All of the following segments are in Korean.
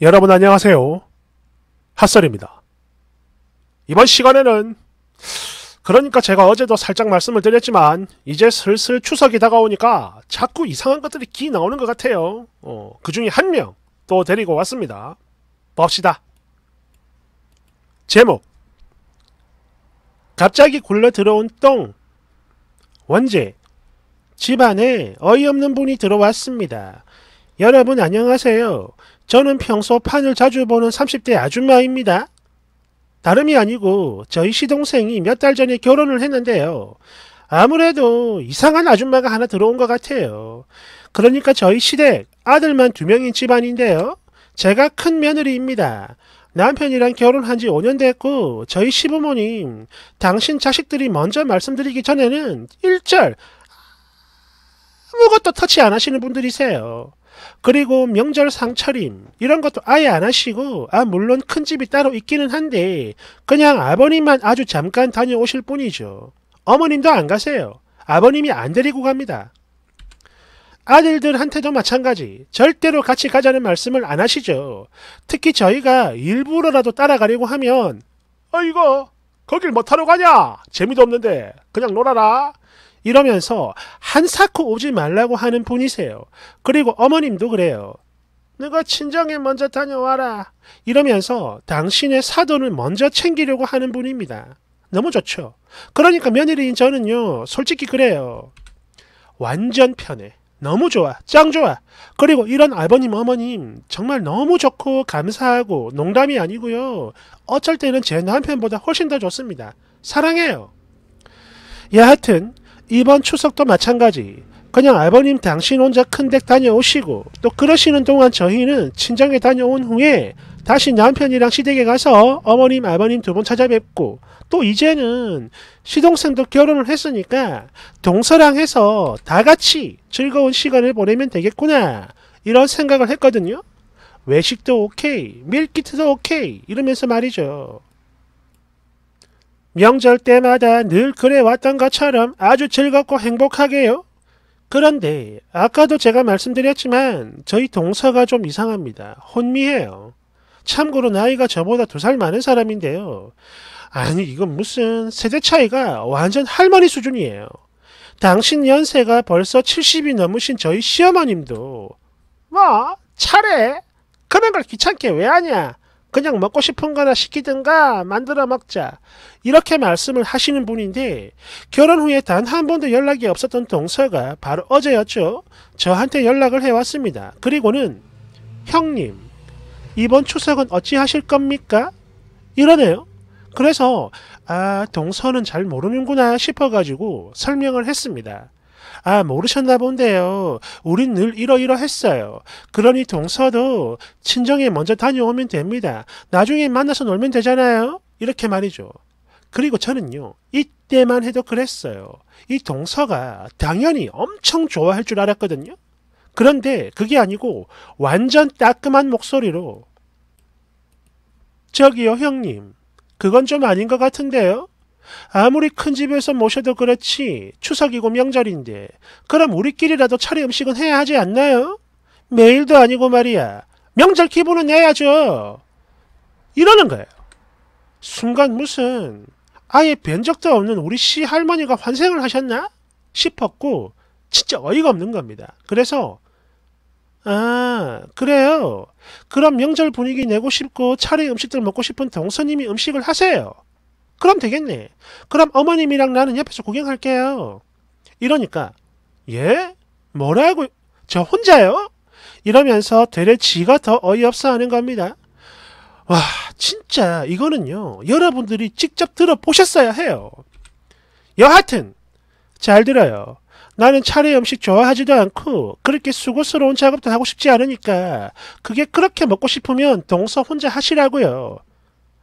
여러분 안녕하세요. 핫설입니다. 이번 시간에는 그러니까 제가 어제도 살짝 말씀을 드렸지만 이제 슬슬 추석이 다가오니까 자꾸 이상한 것들이 기 나오는 것 같아요. 어, 그 중에 한 명 또 데리고 왔습니다. 봅시다. 제목 갑자기 굴러 들어온 똥 원제 집안에 어이없는 분이 들어왔습니다. 여러분 안녕하세요. 저는 평소 판을 자주 보는 30대 아줌마입니다. 다름이 아니고 저희 시동생이 몇 달 전에 결혼을 했는데요. 아무래도 이상한 아줌마가 하나 들어온 것 같아요. 그러니까 저희 시댁 아들만 두 명인 집안인데요. 제가 큰 며느리입니다. 남편이랑 결혼한 지 5년 됐고 저희 시부모님 당신 자식들이 먼저 말씀드리기 전에는 일절 아무것도 터치 안 하시는 분들이세요. 그리고 명절 상차림 이런 것도 아예 안 하시고 아 물론 큰 집이 따로 있기는 한데 그냥 아버님만 아주 잠깐 다녀오실 뿐이죠. 어머님도 안 가세요. 아버님이 안 데리고 갑니다. 아들들한테도 마찬가지 절대로 같이 가자는 말씀을 안 하시죠. 특히 저희가 일부러라도 따라가려고 하면 아이고 거길 못타러 뭐 가냐? 재미도 없는데 그냥 놀아라. 이러면서 한사코 오지 말라고 하는 분이세요. 그리고 어머님도 그래요. 내가 친정에 먼저 다녀와라. 이러면서 당신의 사돈을 먼저 챙기려고 하는 분입니다. 너무 좋죠. 그러니까 며느리인 저는요. 솔직히 그래요. 완전 편해. 너무 좋아. 짱 좋아. 그리고 이런 아버님 어머님 정말 너무 좋고 감사하고 농담이 아니고요. 어쩔 때는 제 남편보다 훨씬 더 좋습니다. 사랑해요. 여하튼 이번 추석도 마찬가지. 그냥 아버님 당신 혼자 큰댁 다녀오시고 또 그러시는 동안 저희는 친정에 다녀온 후에 다시 남편이랑 시댁에 가서 어머님 아버님 두 번 찾아뵙고 또 이제는 시동생도 결혼을 했으니까 동서랑 해서 다 같이 즐거운 시간을 보내면 되겠구나 이런 생각을 했거든요. 외식도 오케이 밀키트도 오케이 이러면서 말이죠. 명절 때마다 늘 그래왔던 것처럼 아주 즐겁고 행복하게요. 그런데 아까도 제가 말씀드렸지만 저희 동서가 좀 이상합니다. 혼미해요. 참고로 나이가 저보다 두 살 많은 사람인데요. 아니 이건 무슨 세대 차이가 완전 할머니 수준이에요. 당신 연세가 벌써 70이 넘으신 저희 시어머님도 뭐 차례? 그런 걸 귀찮게 왜 하냐? 그냥 먹고 싶은 거나 시키든가 만들어 먹자. 이렇게 말씀을 하시는 분인데 결혼 후에 단 한 번도 연락이 없었던 동서가 바로 어제였죠. 저한테 연락을 해왔습니다. 그리고는 형님, 이번 추석은 어찌 하실 겁니까? 이러네요. 그래서 아 동서는 잘 모르는구나 싶어가지고 설명을 했습니다. 아, 모르셨나 본데요. 우린 늘 이러이러했어요. 그러니 동서도 친정에 먼저 다녀오면 됩니다. 나중에 만나서 놀면 되잖아요. 이렇게 말이죠. 그리고 저는요, 이때만 해도 그랬어요. 이 동서가 당연히 엄청 좋아할 줄 알았거든요. 그런데 그게 아니고 완전 따끔한 목소리로 저기요 형님, 그건 좀 아닌 것 같은데요? 아무리 큰 집에서 모셔도 그렇지 추석이고 명절인데 그럼 우리끼리라도 차례 음식은 해야 하지 않나요? 매일도 아니고 말이야. 명절 기분은 내야죠. 이러는 거예요. 순간 무슨 아예 뵌 적도 없는 우리 시 할머니가 환생을 하셨나? 싶었고 진짜 어이가 없는 겁니다. 그래서 아 그래요. 그럼 명절 분위기 내고 싶고 차례 음식들 먹고 싶은 동서님이 음식을 하세요. 그럼 되겠네. 그럼 어머님이랑 나는 옆에서 구경할게요. 이러니까 예? 뭐라고? 저 혼자요? 이러면서 되레 지가 더 어이없어 하는 겁니다. 와 진짜 이거는요 여러분들이 직접 들어보셨어야 해요. 여하튼 잘 들어요. 나는 차례 음식 좋아하지도 않고 그렇게 수고스러운 작업도 하고 싶지 않으니까 그게 그렇게 먹고 싶으면 동서 혼자 하시라고요.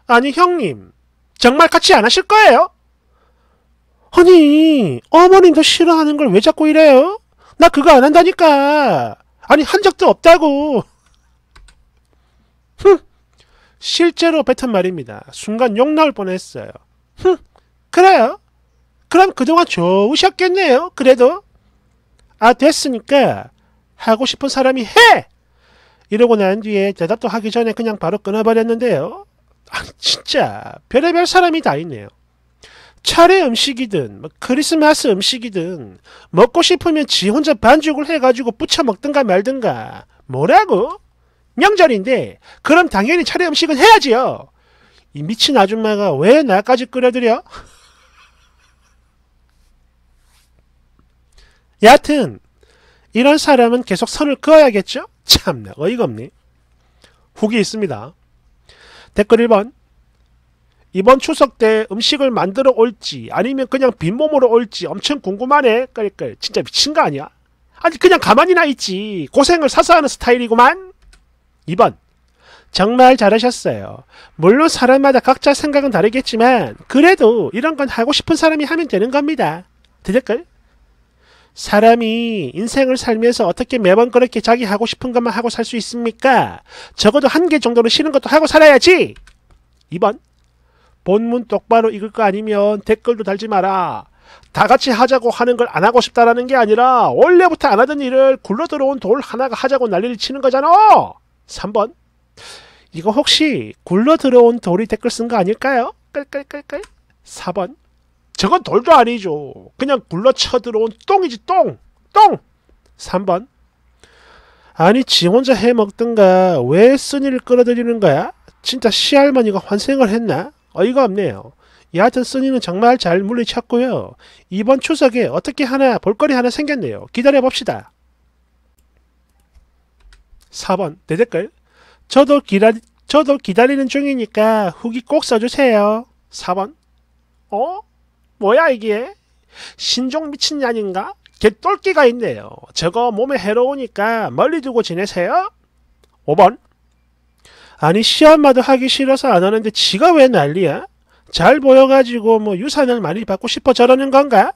아니 형님 정말 같이 안 하실 거예요? 아니 어머님도 싫어하는 걸 왜 자꾸 이래요? 나 그거 안 한다니까. 아니 한 적도 없다고. 흥. 실제로 뱉은 말입니다. 순간 욕 나올 뻔했어요. 흥. 그래요? 그럼 그동안 좋으셨겠네요. 그래도. 아 됐으니까 하고 싶은 사람이 해! 이러고 난 뒤에 대답도 하기 전에 그냥 바로 끊어버렸는데요. 아, 진짜 별의별 사람이 다 있네요. 차례 음식이든 뭐 크리스마스 음식이든 먹고 싶으면 지 혼자 반죽을 해가지고 부쳐 먹든가 말든가 뭐라고? 명절인데 그럼 당연히 차례 음식은 해야지요. 이 미친 아줌마가 왜 나까지 끌어들여? 여하튼 이런 사람은 계속 선을 그어야겠죠? 참나 어이가 없네. 후기 있습니다. 댓글 1번 이번 추석 때 음식을 만들어 올지 아니면 그냥 빈몸으로 올지 엄청 궁금하네. 끌끌 그러니까 진짜 미친 거 아니야? 아니 그냥 가만히나 있지. 고생을 사서 하는 스타일이구만. 2번 정말 잘하셨어요. 물론 사람마다 각자 생각은 다르겠지만 그래도 이런 건 하고 싶은 사람이 하면 되는 겁니다. 대 댓글 사람이 인생을 살면서 어떻게 매번 그렇게 자기 하고 싶은 것만 하고 살 수 있습니까? 적어도 한 개 정도는 싫은 것도 하고 살아야지! 2번 본문 똑바로 읽을 거 아니면 댓글도 달지 마라. 다 같이 하자고 하는 걸 안 하고 싶다라는 게 아니라 원래부터 안 하던 일을 굴러 들어온 돌 하나가 하자고 난리를 치는 거잖아. 3번. 이거 혹시 굴러 들어온 돌이 댓글 쓴 거 아닐까요? 깔깔깔깔 4번. 저건 돌도 아니죠. 그냥 굴러쳐 들어온 똥이지 똥. 똥. 3번. 아니 지 혼자 해먹든가 왜 쓴이를 끌어들이는 거야? 진짜 시할머니가 환생을 했나? 어이가 없네요. 여하튼 쓴이는 정말 잘 물리쳤고요. 이번 추석에 어떻게 하나 볼거리 하나 생겼네요. 기다려봅시다. 4번 내 댓글 저도, 기다, 저도 기다리는 중이니까 후기 꼭 써주세요. 4번 어? 뭐야 이게? 신종 미친년인가? 개똘끼가 있네요. 저거 몸에 해로우니까 멀리 두고 지내세요. 5번 아니 시험마도 하기 싫어서 안 하는데 지가 왜 난리야? 잘 보여가지고 뭐 유산을 많이 받고 싶어 저러는 건가?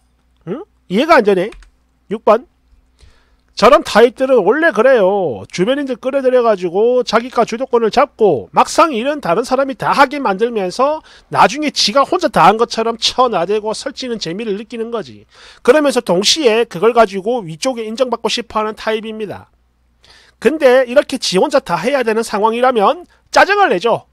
응? 이해가 안 되네. 6번 저런 타입들은 원래 그래요. 주변인들 끌어들여가지고 자기가 주도권을 잡고 막상 일은 다른 사람이 다 하게 만들면서 나중에 지가 혼자 다 한 것처럼 쳐나대고 설치는 재미를 느끼는 거지. 그러면서 동시에 그걸 가지고 위쪽에 인정받고 싶어하는 타입입니다. 근데 이렇게 지 혼자 다 해야 되는 상황이라면 짜증을 내죠.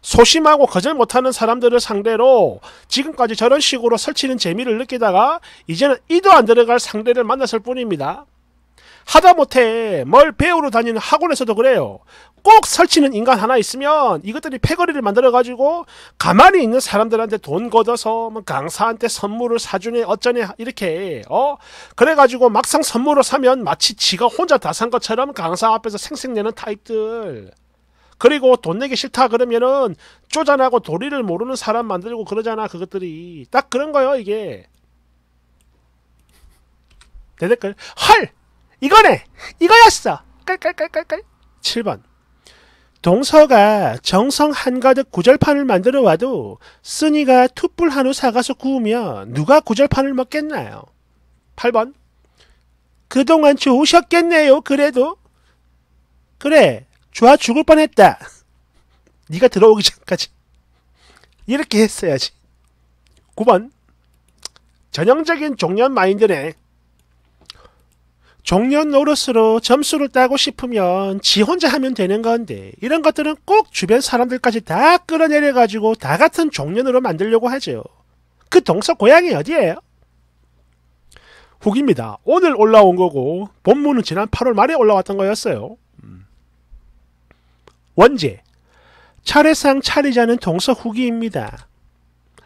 소심하고 거절 못하는 사람들을 상대로 지금까지 저런 식으로 설치는 재미를 느끼다가 이제는 이도 안 들어갈 상대를 만났을 뿐입니다. 하다못해 뭘 배우러 다니는 학원에서도 그래요. 꼭 설치는 인간 하나 있으면 이것들이 패거리를 만들어가지고 가만히 있는 사람들한테 돈 걷어서 뭐 강사한테 선물을 사주네 어쩌네 이렇게 어 그래가지고 막상 선물을 사면 마치 지가 혼자 다 산 것처럼 강사 앞에서 생색내는 타입들 그리고 돈 내기 싫다 그러면은 쪼잔하고 도리를 모르는 사람 만들고 그러잖아 그것들이 딱 그런 거요 이게 내 댓글 헐 이거네! 이거였어! 깔깔깔깔깔 7번 동서가 정성 한가득 구절판을 만들어 와도 쓰니가 투뿔 한우 사가서 구우면 누가 구절판을 먹겠나요? 8번 그동안 좋으셨겠네요 그래도 그래 좋아 죽을 뻔했다 네가 들어오기 전까지 이렇게 했어야지 9번 전형적인 종년 마인드네 종년 노릇으로 점수를 따고 싶으면 지 혼자 하면 되는 건데 이런 것들은 꼭 주변 사람들까지 다 끌어내려가지고 다 같은 종년으로 만들려고 하죠. 그 동서 고향이 어디예요? 후기입니다. 오늘 올라온 거고 본문은 지난 8월 말에 올라왔던 거였어요. 음. 원제 차례상 차리자는 동서 후기입니다.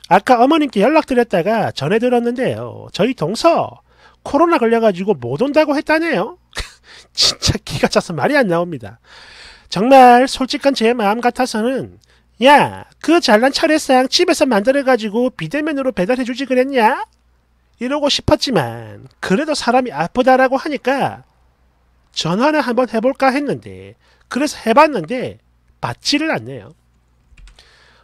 아까 어머님께 연락드렸다가 전해 들었는데요. 저희 동서 코로나 걸려가지고 못 온다고 했다네요. 진짜 기가 차서 말이 안 나옵니다. 정말 솔직한 제 마음 같아서는 야, 그 잘난 차례상 집에서 만들어가지고 비대면으로 배달해주지 그랬냐? 이러고 싶었지만 그래도 사람이 아프다라고 하니까 전화를 한번 해볼까 했는데 그래서 해봤는데 받지를 않네요.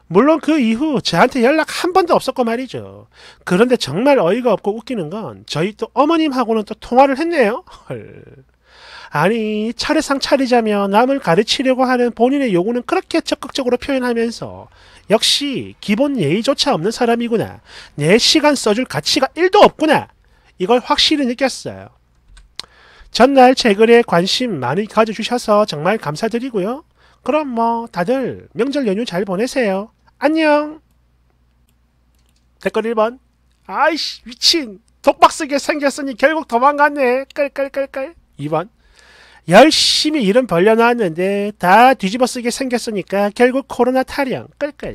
물론 그 이후 저한테 연락 한 번도 없었고 말이죠. 그런데 정말 어이가 없고 웃기는 건 저희 또 어머님하고는 또 통화를 했네요. 헐. 아니 차례상 차리자며 남을 가르치려고 하는 본인의 요구는 그렇게 적극적으로 표현하면서 역시 기본 예의조차 없는 사람이구나. 내 시간 써줄 가치가 1도 없구나. 이걸 확실히 느꼈어요. 전날 제 글에 관심 많이 가져주셔서 정말 감사드리고요. 그럼 뭐 다들 명절 연휴 잘 보내세요. 안녕. 댓글 1번. 아이씨 미친. 독박쓰게 생겼으니 결국 도망갔네. 깔깔깔깔. 2번. 열심히 일은 벌려놨는데 다 뒤집어쓰게 생겼으니까 결국 코로나 탈영. 깔깔.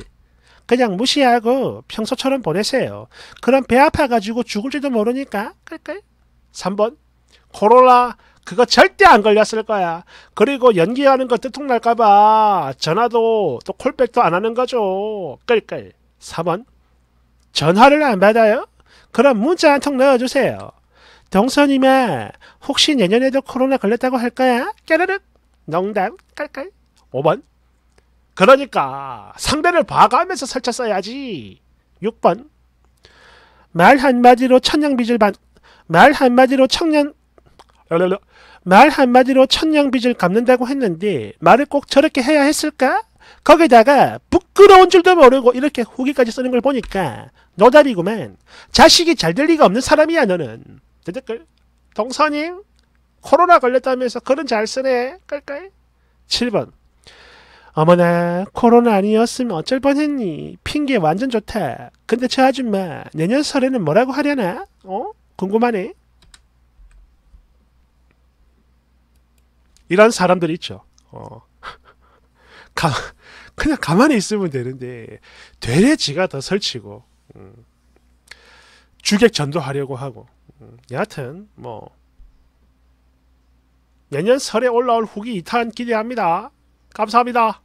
그냥 무시하고 평소처럼 보내세요. 그럼 배 아파가지고 죽을지도 모르니까. 깔깔. 3번. 코로나 그거 절대 안 걸렸을 거야. 그리고 연기하는 거뜨통날까봐 전화도 또 콜백도 안 하는 거죠. 끌끌. 4번 전화를 안 받아요? 그럼 문자 한 통 넣어주세요. 동서님아 혹시 내년에도 코로나 걸렸다고 할 거야? 깨르륵 농담 깔깔 5번 그러니까 상대를 봐가면서 설쳐 써야지 6번 말 한마디로 천냥빚을 받... 말 한마디로 청년 말 한마디로 천냥빚을 갚는다고 했는데 말을 꼭 저렇게 해야 했을까? 거기다가 부끄러운 줄도 모르고 이렇게 후기까지 쓰는 걸 보니까 노답이구만. 자식이 잘 될 리가 없는 사람이야 너는. 댓글 동서님 코로나 걸렸다면서 그런 잘 쓰네. 깔깔. 7번 어머나 코로나 아니었으면 어쩔 뻔했니. 핑계 완전 좋다. 근데 저 아줌마 내년 설에는 뭐라고 하려나? 어? 궁금하네. 이런 사람들이 있죠. 어. 가, 그냥 가만히 있으면 되는데 되레 지가 더 설치고 음. 주객 전도하려고 하고 음. 여하튼 뭐 내년 설에 올라올 후기 2탄 기대합니다. 감사합니다.